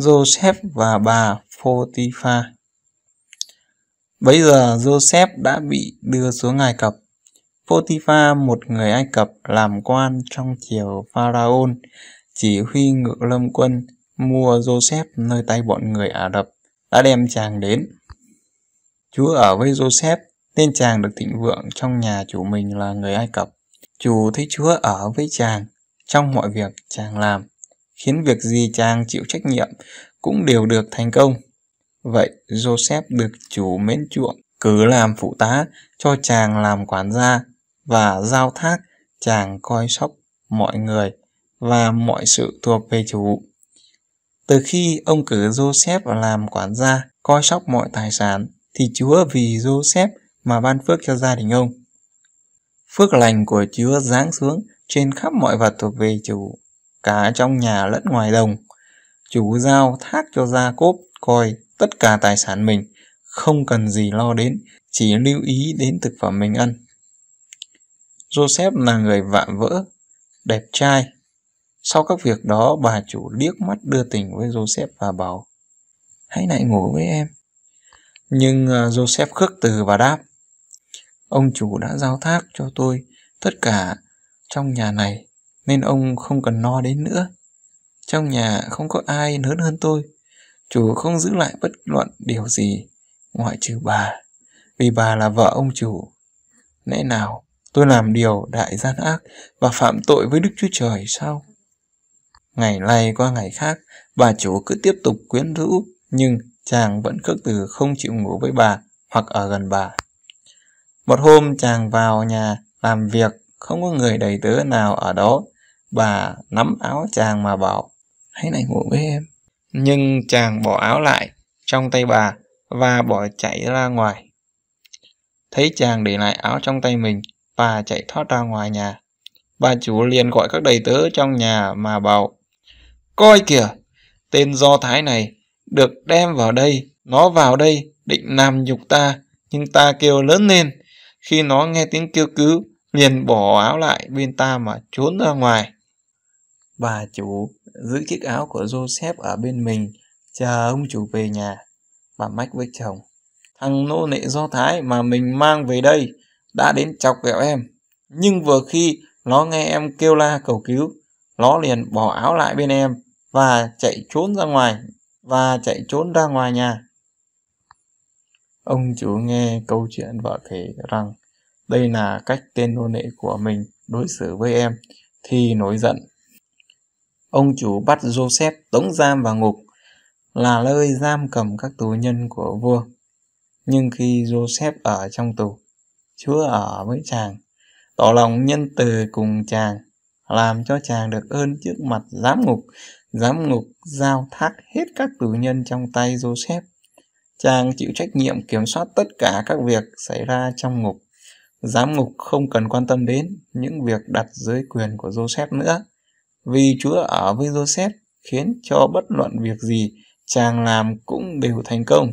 Joseph và bà Potiphar. Bấy giờ Joseph đã bị đưa xuống Ai Cập. Potiphar, một người Ai Cập làm quan trong triều Pharaon, chỉ huy ngự lâm quân mua Joseph nơi tay bọn người Ả Rập đã đem chàng đến. Chúa ở với Joseph nên chàng được thịnh vượng trong nhà chủ mình là người Ai Cập. Chủ thấy Chúa ở với chàng trong mọi việc chàng làm khiến việc gì chàng chịu trách nhiệm cũng đều được thành công. Vậy Joseph được chủ mến chuộng, cứ làm phụ tá cho chàng làm quản gia và giao thác chàng coi sóc mọi người và mọi sự thuộc về chủ. Từ khi ông cử Joseph làm quản gia, coi sóc mọi tài sản, thì Chúa vì Joseph mà ban phước cho gia đình ông. Phước lành của Chúa giáng xuống trên khắp mọi vật thuộc về chủ cả trong nhà lẫn ngoài đồng. Chủ giao thác cho gia cốp coi tất cả tài sản mình, không cần gì lo đến, chỉ lưu ý đến thực phẩm mình ăn. Joseph là người vạm vỡ, đẹp trai. Sau các việc đó, bà chủ liếc mắt đưa tình với Joseph và bảo Hãy lại ngủ với em. Nhưng ờ, Joseph khước từ và đáp Ông chủ đã giao thác cho tôi tất cả trong nhà này nên ông không cần no đến nữa. Trong nhà không có ai lớn hơn tôi, chủ không giữ lại bất luận điều gì ngoại trừ bà, vì bà là vợ ông chủ. Lẽ nào tôi làm điều đại gian ác và phạm tội với Đức Chúa Trời sao? Ngày này qua ngày khác, bà chủ cứ tiếp tục quyến rũ, nhưng chàng vẫn khước từ không chịu ngủ với bà hoặc ở gần bà. Một hôm chàng vào nhà làm việc không có người đầy tớ nào ở đó. Bà nắm áo chàng mà bảo, hãy này ngủ với em. Nhưng chàng bỏ áo lại trong tay bà và bỏ chạy ra ngoài. Thấy chàng để lại áo trong tay mình, bà chạy thoát ra ngoài nhà. Bà chủ liền gọi các đầy tớ trong nhà mà bảo, Coi kìa, tên Do Thái này được đem vào đây, nó vào đây định làm nhục ta, nhưng ta kêu lớn lên. Khi nó nghe tiếng kêu cứu, liền bỏ áo lại bên ta mà trốn ra ngoài. Bà chủ giữ chiếc áo của Joseph ở bên mình, chờ ông chủ về nhà. Bà mách với chồng, thằng nô lệ do Thái mà mình mang về đây đã đến chọc ghẹo em. Nhưng vừa khi nó nghe em kêu la cầu cứu, nó liền bỏ áo lại bên em và chạy trốn ra ngoài, và chạy trốn ra ngoài nhà. Ông chủ nghe câu chuyện vợ kể rằng đây là cách tên nô lệ của mình đối xử với em. Thì nổi giận. Ông chủ bắt Joseph tống giam vào ngục là nơi giam cầm các tù nhân của vua. Nhưng khi Joseph ở trong tù, Chúa ở với chàng, tỏ lòng nhân từ cùng chàng, làm cho chàng được ơn trước mặt giám ngục. Giám ngục giao thác hết các tù nhân trong tay Joseph. Chàng chịu trách nhiệm kiểm soát tất cả các việc xảy ra trong ngục. Giám ngục không cần quan tâm đến những việc đặt dưới quyền của Joseph nữa, vì Chúa ở với Joseph khiến cho bất luận việc gì chàng làm cũng đều thành công.